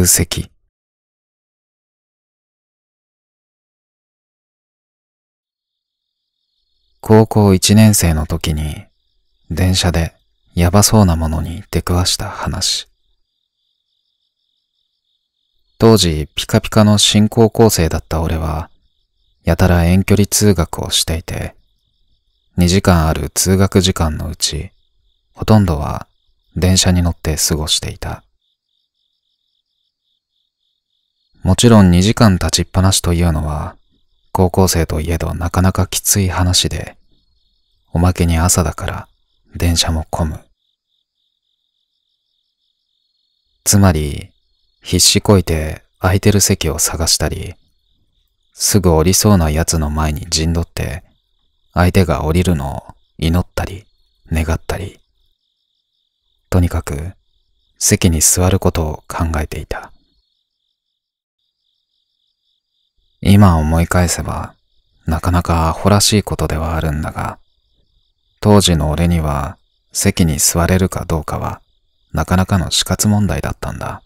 空席。高校一年生の時に電車でヤバそうなものに出くわした話。当時ピカピカの新高校生だった俺はやたら遠距離通学をしていて2時間ある通学時間のうちほとんどは電車に乗って過ごしていた。もちろん2時間立ちっぱなしというのは、高校生といえどなかなかきつい話で、おまけに朝だから電車も混む。つまり、必死こいて空いてる席を探したり、すぐ降りそうな奴の前に陣取って、相手が降りるのを祈ったり、願ったり、とにかく席に座ることを考えていた。今思い返せば、なかなかアホらしいことではあるんだが、当時の俺には席に座れるかどうかは、なかなかの死活問題だったんだ。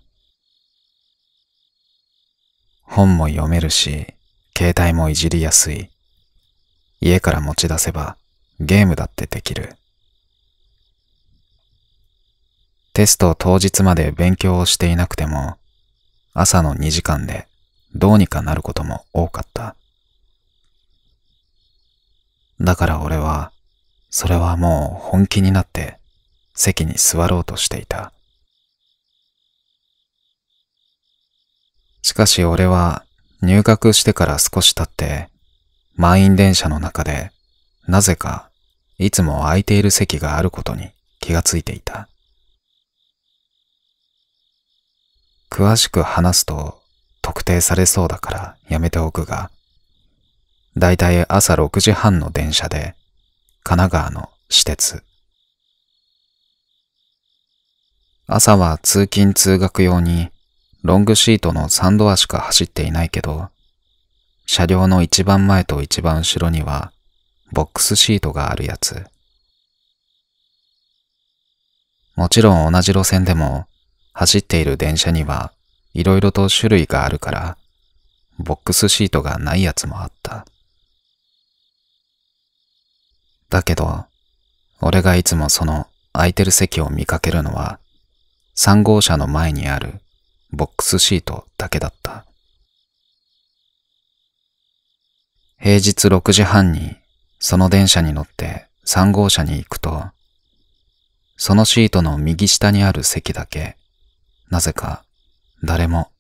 本も読めるし、携帯もいじりやすい。家から持ち出せばゲームだってできる。テスト当日まで勉強をしていなくても、朝の2時間でどうにかなることも多かった。だから俺は、それはもう本気になって席に座ろうとしていた。しかし俺は入学してから少し経って満員電車の中でなぜかいつも空いている席があることに気がついていた。詳しく話すと特定されそうだからやめておくが、だいたい朝6時半の電車で、神奈川の私鉄。朝は通勤通学用に、ロングシートの3ドアしか走っていないけど、車両の一番前と一番後ろには、ボックスシートがあるやつ。もちろん同じ路線でも、走っている電車にはいろいろと種類があるから、ボックスシートがないやつもあった。だけど、俺がいつもその空いてる席を見かけるのは、3号車の前にあるボックスシートだけだった。平日6時半にその電車に乗って3号車に行くと、そのシートの右下にある席だけ、なぜか誰も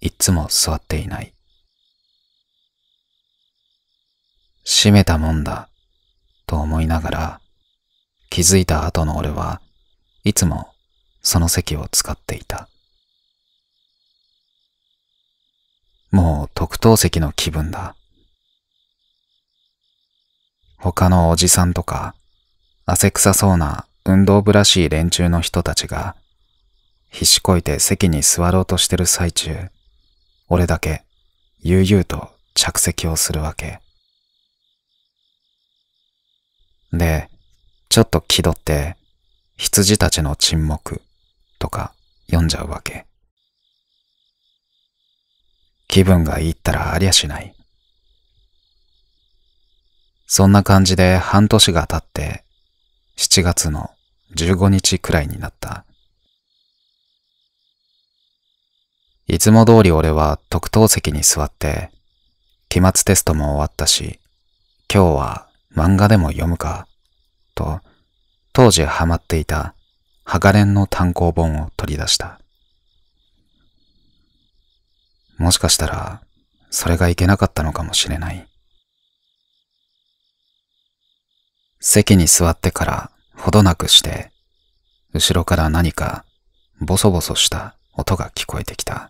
いつも座っていない。閉めたもんだと思いながら気づいた後の俺はいつもその席を使っていた。もう特等席の気分だ。他のおじさんとか汗臭そうな運動部らしい連中の人たちが必死こいて席に座ろうとしてる最中、俺だけ悠々と着席をするわけ。で、ちょっと気取って、羊たちの沈黙とか読んじゃうわけ。気分がいいったらありゃしない。そんな感じで半年が経って、7月の15日くらいになった。いつも通り俺は特等席に座って、期末テストも終わったし、今日は漫画でも読むか、と、当時ハマっていた、ハガレンの単行本を取り出した。もしかしたら、それがいけなかったのかもしれない。席に座ってからほどなくして、後ろから何かボソボソした音が聞こえてきた。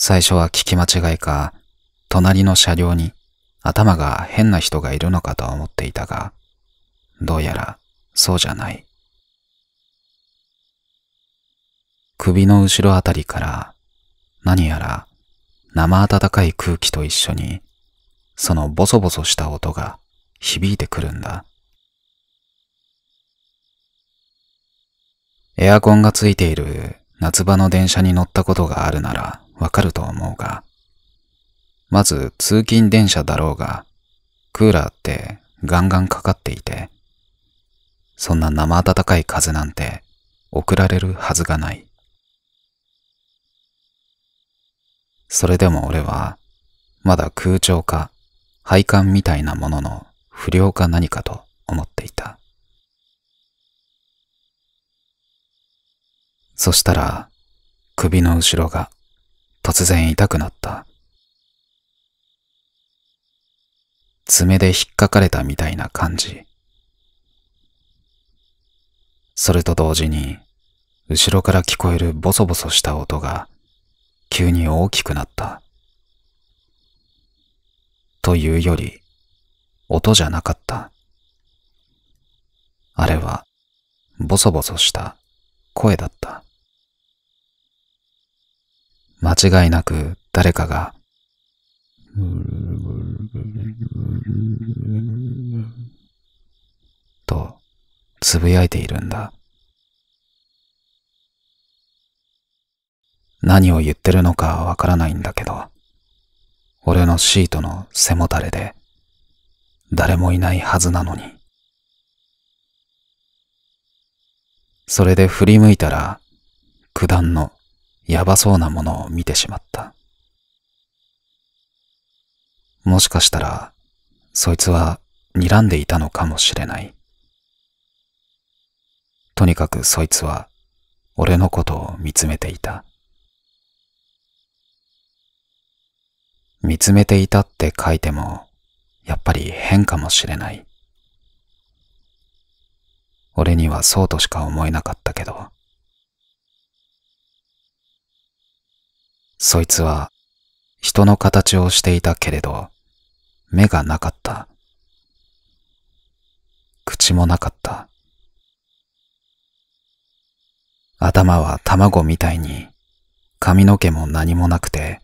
最初は聞き間違いか、隣の車両に頭が変な人がいるのかと思っていたが、どうやらそうじゃない。首の後ろあたりから何やら生暖かい空気と一緒にそのボソボソした音が響いてくるんだ。エアコンがついている夏場の電車に乗ったことがあるならわかると思うが、まず通勤電車だろうが、クーラーってガンガンかかっていて、そんな生暖かい風なんて送られるはずがない。それでも俺は、まだ空調か配管みたいなものの不良か何かと思っていた。そしたら、首の後ろが突然痛くなった。爪で引っかかれたみたいな感じ。それと同時に、後ろから聞こえるボソボソした音が、急に大きくなった。というより、音じゃなかった。あれは、ボソボソした声だった。間違いなく誰かが、と、つぶやいているんだ。何を言ってるのかわからないんだけど、俺のシートの背もたれで、誰もいないはずなのに。それで振り向いたら、九段のやばそうなものを見てしまった。もしかしたら、そいつは睨んでいたのかもしれない。とにかくそいつは、俺のことを見つめていた。見つめていたって書いても、やっぱり変かもしれない。俺にはそうとしか思えなかったけど。そいつは人の形をしていたけれど、目がなかった。口もなかった。頭は卵みたいに、髪の毛も何もなくて、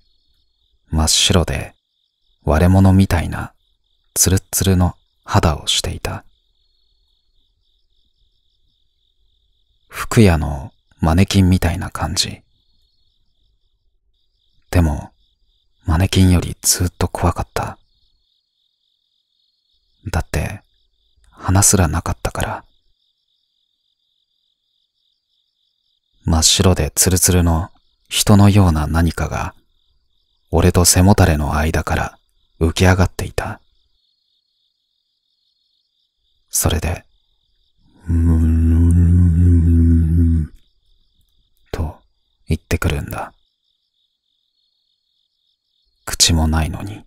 真っ白で割れ物みたいなツルツルの肌をしていた。服屋のマネキンみたいな感じ。でも、マネキンよりずっと怖かった。だって、鼻すらなかったから。真っ白でツルツルの人のような何かが、俺と背もたれの間から浮き上がっていた。それで、うーん、と言ってくるんだ。口もないのに。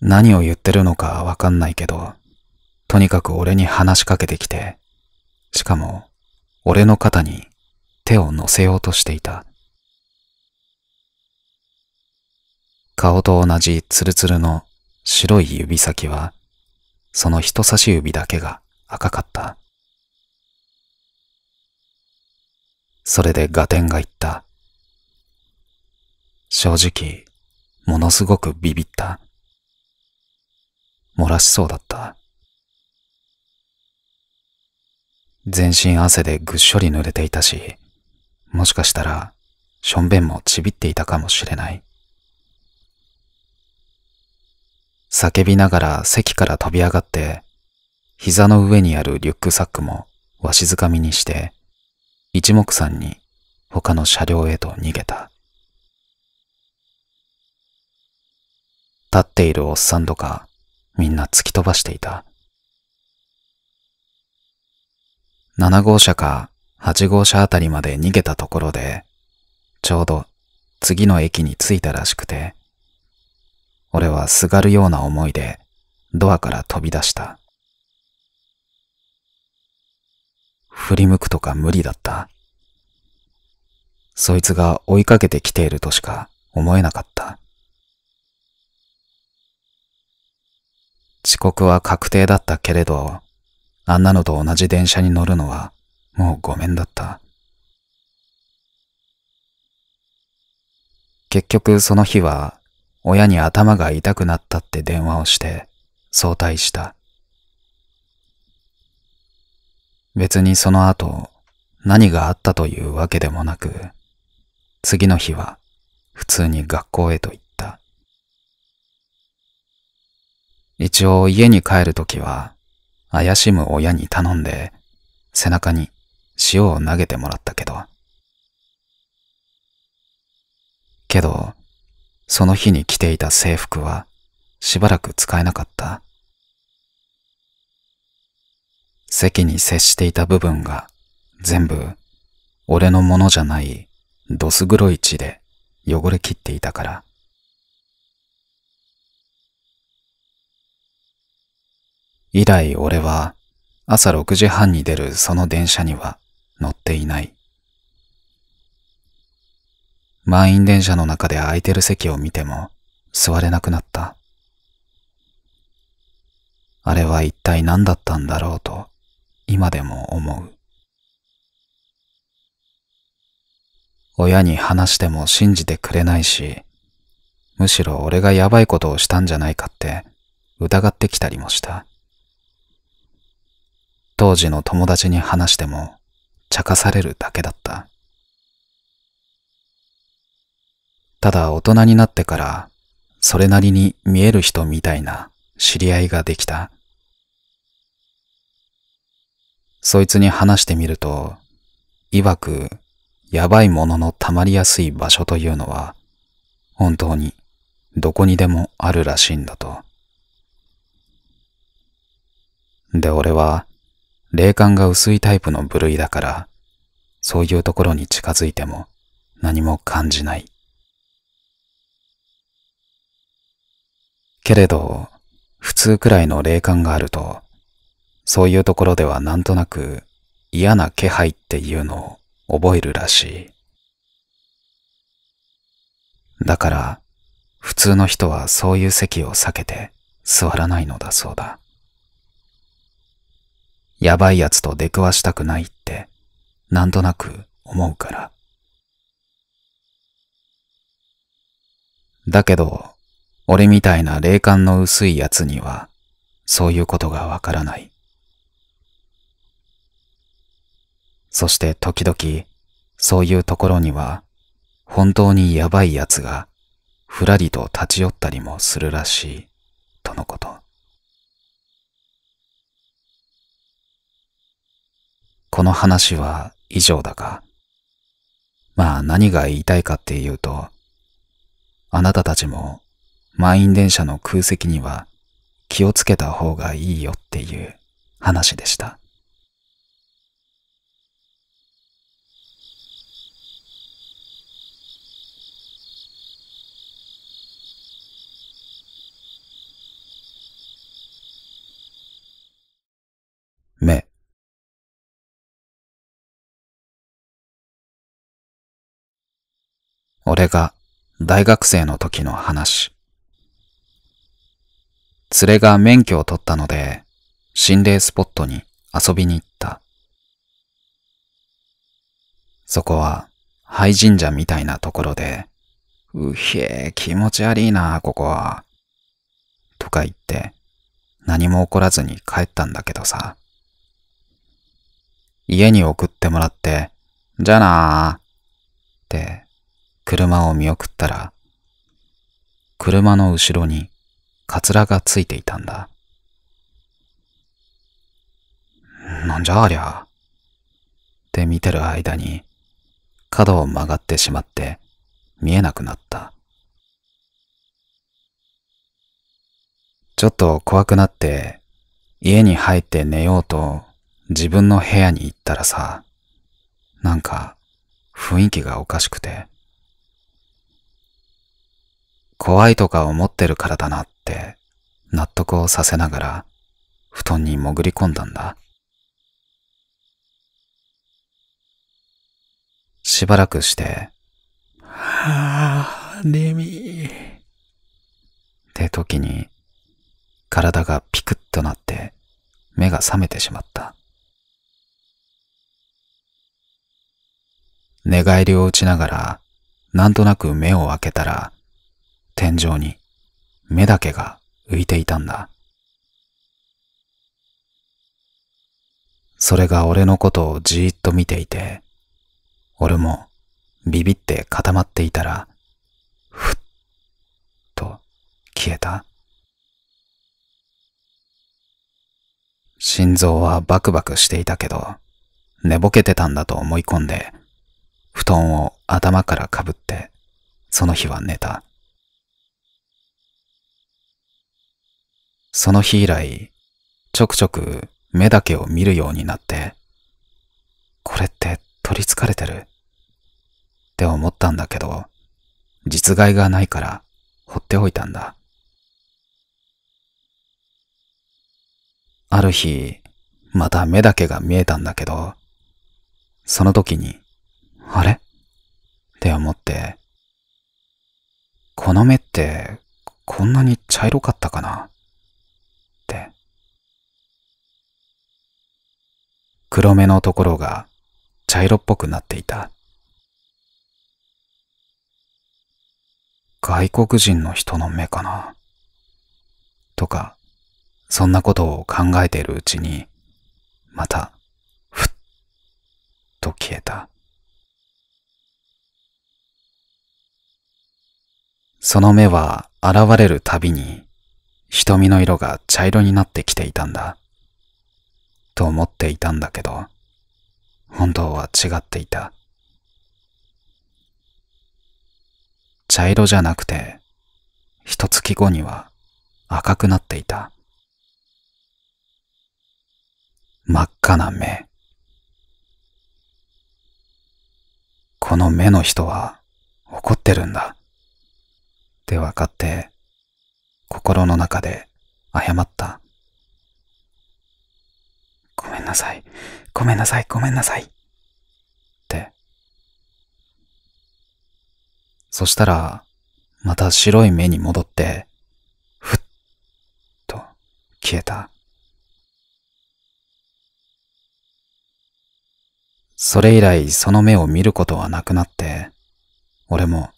何を言ってるのかわかんないけど、とにかく俺に話しかけてきて、しかも俺の肩に手を乗せようとしていた。顔と同じツルツルの白い指先は、その人差し指だけが赤かった。それで合点が言った。正直、ものすごくビビった。漏らしそうだった。全身汗でぐっしょり濡れていたし、もしかしたら、しょんべんもちびっていたかもしれない。叫びながら席から飛び上がって、膝の上にあるリュックサックもわしづかみにして、一目散に他の車両へと逃げた。立っているおっさんとか、みんな突き飛ばしていた。7号車か8号車あたりまで逃げたところで、ちょうど次の駅に着いたらしくて、俺はすがるような思いでドアから飛び出した。振り向くとか無理だった。そいつが追いかけてきているとしか思えなかった。遅刻は確定だったけれど、あんなのと同じ電車に乗るのはもうごめんだった。結局その日は親に頭が痛くなったって電話をして早退した。別にその後何があったというわけでもなく、次の日は普通に学校へと行った。一応家に帰るときは、怪しむ親に頼んで、背中に塩を投げてもらったけど。けど、その日に着ていた制服は、しばらく使えなかった。席に接していた部分が、全部、俺のものじゃない、どす黒い血で汚れきっていたから。以来俺は朝6時半に出るその電車には乗っていない。満員電車の中で空いてる席を見ても座れなくなった。あれは一体何だったんだろうと今でも思う。親に話しても信じてくれないし、むしろ俺がやばいことをしたんじゃないかって疑ってきたりもした。当時の友達に話しても、茶化されるだけだった。ただ大人になってから、それなりに見える人みたいな知り合いができた。そいつに話してみると、いわく、やばいものの溜まりやすい場所というのは、本当にどこにでもあるらしいんだと。で、俺は、霊感が薄いタイプの部類だから、そういうところに近づいても何も感じない。けれど、普通くらいの霊感があると、そういうところではなんとなく嫌な気配っていうのを覚えるらしい。だから、普通の人はそういう席を避けて座らないのだそうだ。やばいやつと出くわしたくないって、なんとなく思うから。だけど、俺みたいな霊感の薄いやつには、そういうことがわからない。そして時々、そういうところには、本当にやばいやつが、ふらりと立ち寄ったりもするらしい、とのこと。この話は以上だが、まあ何が言いたいかっていうと、あなたたちも満員電車の空席には気をつけた方がいいよっていう話でした。俺が大学生の時の話。連れが免許を取ったので、心霊スポットに遊びに行った。そこは廃神社みたいなところで、うへえ、気持ち悪いな、ここは。とか言って、何も起こらずに帰ったんだけどさ。家に送ってもらって、じゃあなーって車を見送ったら、車の後ろにカツラがついていたんだ。なんじゃありゃ。って見てる間に、角を曲がってしまって見えなくなった。ちょっと怖くなって家に入って寝ようと自分の部屋に行ったらさ、なんか雰囲気がおかしくて。怖いとか思ってるからだなって納得をさせながら布団に潜り込んだんだ。しばらくして、はあ、レミー。って時に、体がピクッとなって目が覚めてしまった。寝返りを打ちながら、なんとなく目を開けたら、天井に目だけが浮いていたんだ。それが俺のことをじーっと見ていて、俺もビビって固まっていたら、ふっと消えた。心臓はバクバクしていたけど、寝ぼけてたんだと思い込んで、布団を頭からかぶって、その日は寝た。その日以来、ちょくちょく目だけを見るようになって、これって取り憑かれてるって思ったんだけど、実害がないから放っておいたんだ。ある日、また目だけが見えたんだけど、その時に、あれって思って、この目ってこんなに茶色かったかな黒目のところが茶色っぽくなっていた。外国人の人の目かなとか、そんなことを考えているうちに、また、ふっと消えた。その目は現れるたびに、瞳の色が茶色になってきていたんだ。と思っていたんだけど、本当は違っていた。茶色じゃなくて、一月後には赤くなっていた。真っ赤な目。この目の人は怒ってるんだ。って分かって、心の中で謝った。ごめんなさい、ごめんなさい、ごめんなさい。って。そしたら、また白い目に戻って、ふっと消えた。それ以来その目を見ることはなくなって、俺も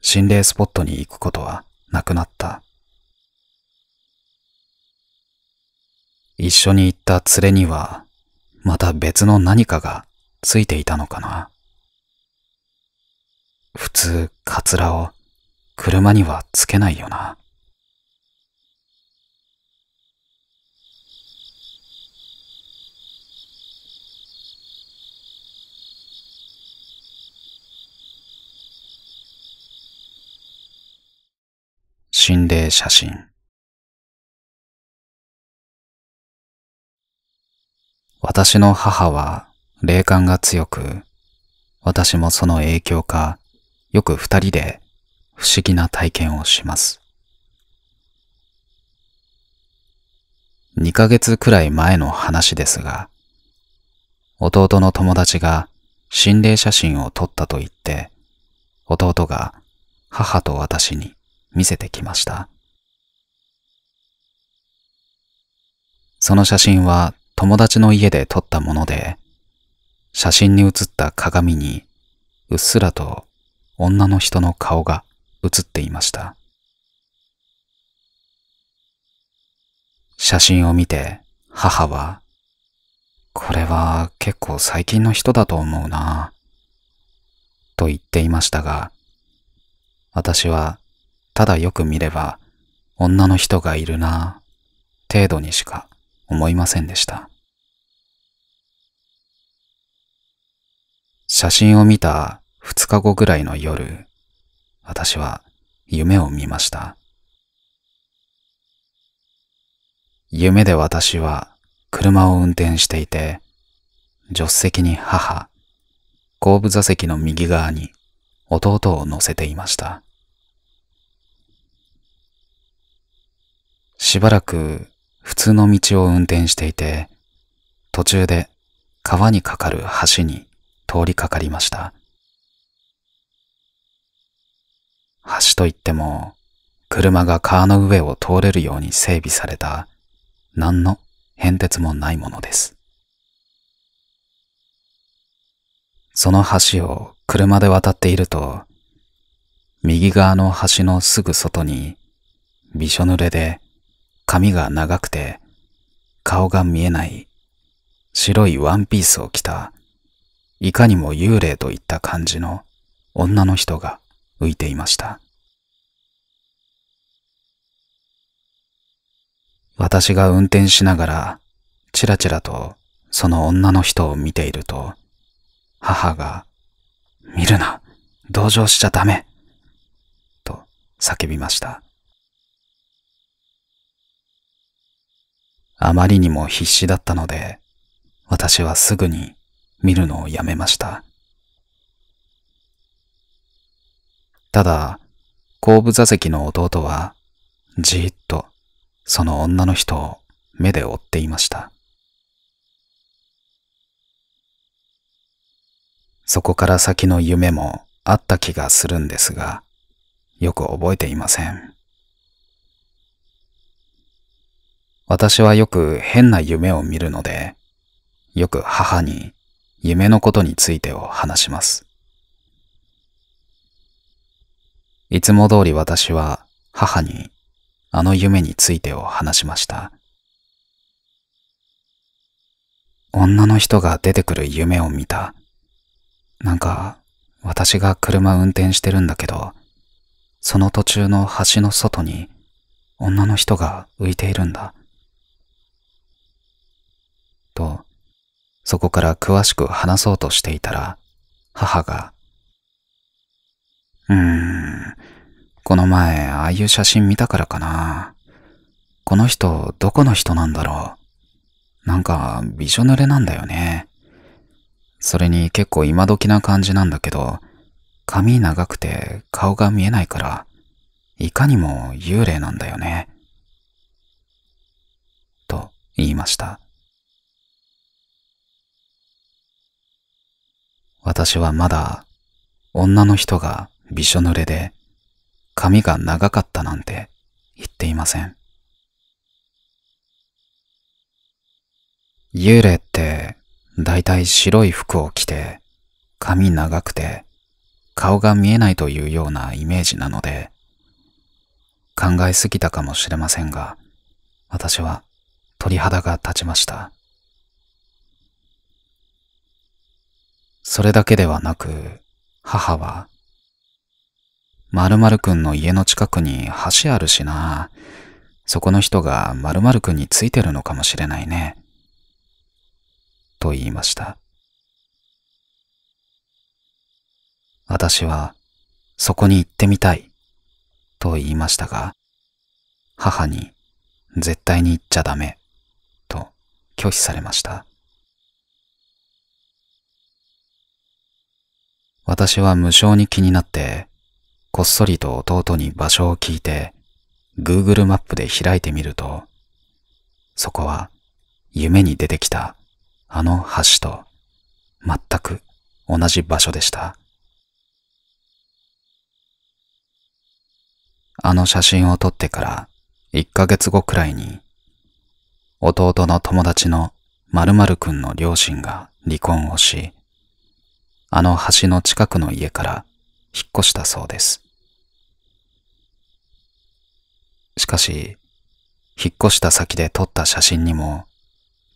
心霊スポットに行くことはなくなった。一緒に行った連れには、また別の何かがついていたのかな。普通、カツラを車にはつけないよな。心霊写真私の母は霊感が強く、私もその影響か、よく二人で不思議な体験をします。二ヶ月くらい前の話ですが、弟の友達が心霊写真を撮ったと言って、弟が母と私に見せてきました。その写真は友達の家で撮ったもので、写真に写った鏡にうっすらと女の人の顔が写っていました。写真を見て母は、これは結構最近の人だと思うな、と言っていましたが、私はただよく見れば女の人がいるな、程度にしか思いませんでした。写真を見た二日後ぐらいの夜、私は夢を見ました。夢で私は車を運転していて、助手席に母、後部座席の右側に弟を乗せていました。しばらく普通の道を運転していて、途中で川に架かる橋に通りかかりました。橋といっても、車が川の上を通れるように整備された、何の変哲もないものです。その橋を車で渡っていると、右側の橋のすぐ外に、びしょ濡れで髪が長くて、顔が見えない、白いワンピースを着た、いかにも幽霊といった感じの女の人が浮いていました。私が運転しながら、ちらちらとその女の人を見ていると、母が、見るな、同情しちゃダメと叫びました。あまりにも必死だったので、私はすぐに見るのをやめました。ただ、後部座席の弟は、じーっとその女の人を目で追っていました。そこから先の夢もあった気がするんですが、よく覚えていません。私はよく変な夢を見るので、よく母に夢のことについてを話します。いつも通り私は母にあの夢についてを話しました。女の人が出てくる夢を見た。なんか私が車運転してるんだけど、その途中の橋の外に女の人が浮いているんだ。と、そこから詳しく話そうとしていたら、母が、うーん、この前、ああいう写真見たからかな。この人、どこの人なんだろう。なんか、びしょ濡れなんだよね。それに結構今時な感じなんだけど、髪長くて顔が見えないから、いかにも幽霊なんだよね。と言いました。私はまだ女の人がびしょ濡れで髪が長かったなんて言っていません。幽霊ってだいたい白い服を着て髪長くて顔が見えないというようなイメージなので考えすぎたかもしれませんが私は鳥肌が立ちました。それだけではなく、母は、〇〇くんの家の近くに橋あるしな。そこの人が〇〇くんについてるのかもしれないね。と言いました。私は、そこに行ってみたい。と言いましたが、母に、絶対に行っちゃダメ。と拒否されました。私は無性に気になって、こっそりと弟に場所を聞いて、Google マップで開いてみると、そこは夢に出てきたあの橋と全く同じ場所でした。あの写真を撮ってから1ヶ月後くらいに、弟の友達の〇〇くんの両親が離婚をし、あの橋の近くの家から引っ越したそうです。しかし、引っ越した先で撮った写真にも、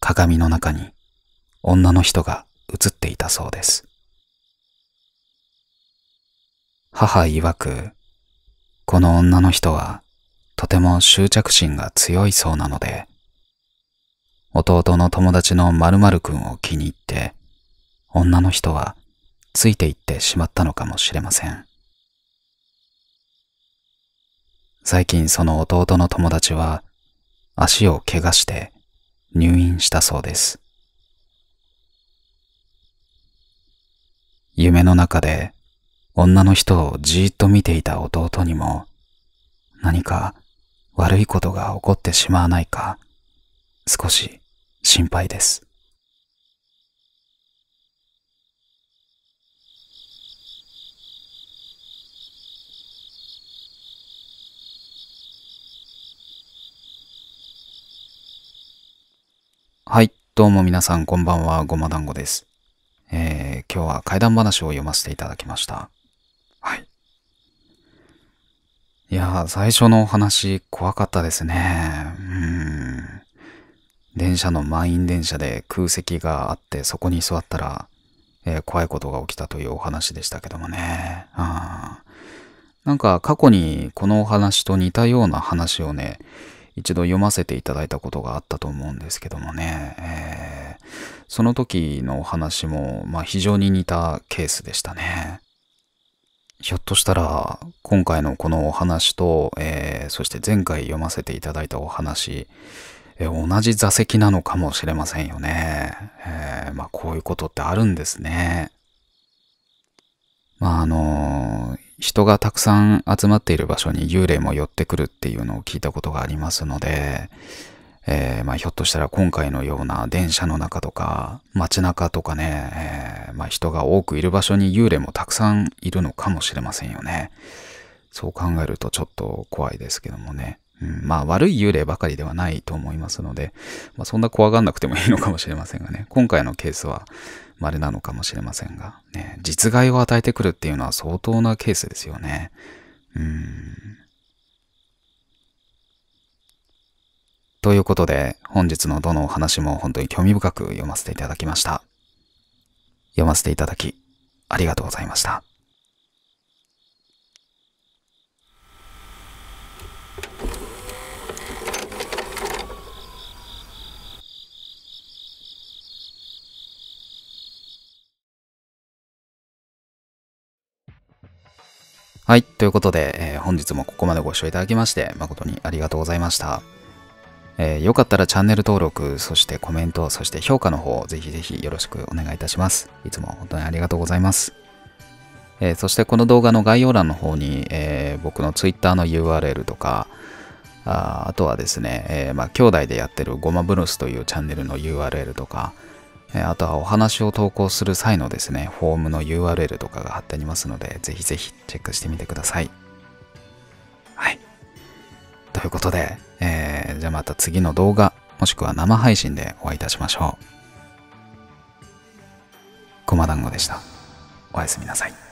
鏡の中に女の人が写っていたそうです。母曰く、この女の人はとても執着心が強いそうなので、弟の友達の〇〇くんを気に入って、女の人はついていってしまったのかもしれません最近その弟の友達は足を怪我して入院したそうです夢の中で女の人をじーっと見ていた弟にも何か悪いことが起こってしまわないか少し心配ですはい、どうも皆さんこんばんは、ごま団子です。えー、今日は怪談話を読ませていただきました。はい。いやー、最初のお話怖かったですね。うん。電車の満員電車で空席があってそこに座ったら、えー、怖いことが起きたというお話でしたけどもね。あなんか過去にこのお話と似たような話をね、一度読ませていただいたことがあったと思うんですけどもね、えー、その時のお話も、まあ、非常に似たケースでしたね。ひょっとしたら、今回のこのお話と、えー、そして前回読ませていただいたお話、え同じ座席なのかもしれませんよね。えー、まあ、こういうことってあるんですね。まあ、あの人がたくさん集まっている場所に幽霊も寄ってくるっていうのを聞いたことがありますので、えー、まあ、ひょっとしたら今回のような電車の中とか街中とかね、えー、まあ、人が多くいる場所に幽霊もたくさんいるのかもしれませんよね。そう考えるとちょっと怖いですけどもね。うん、まあ悪い幽霊ばかりではないと思いますので、まあ、そんな怖がんなくてもいいのかもしれませんがね。今回のケースは、稀なのかもしれませんが、ね、実害を与えてくるっていうのは相当なケースですよね。うん。ということで、本日のどのお話も本当に興味深く読ませていただきました。読ませていただき、ありがとうございました。はい。ということで、えー、本日もここまでご視聴いただきまして、誠にありがとうございました。えー、よかったらチャンネル登録、そしてコメント、そして評価の方、ぜひぜひよろしくお願いいたします。いつも本当にありがとうございます。えー、そしてこの動画の概要欄の方に、え僕の Twitter の URL とか、ああとはですね、えまあ、兄弟でやってるゴマブロスというチャンネルの URL とか、あとはお話を投稿する際のですね、フォームの URL とかが貼ってありますので、ぜひぜひチェックしてみてください。はい。ということで、えー、じゃあまた次の動画、もしくは生配信でお会いいたしましょう。ごま団子でした。おやすみなさい。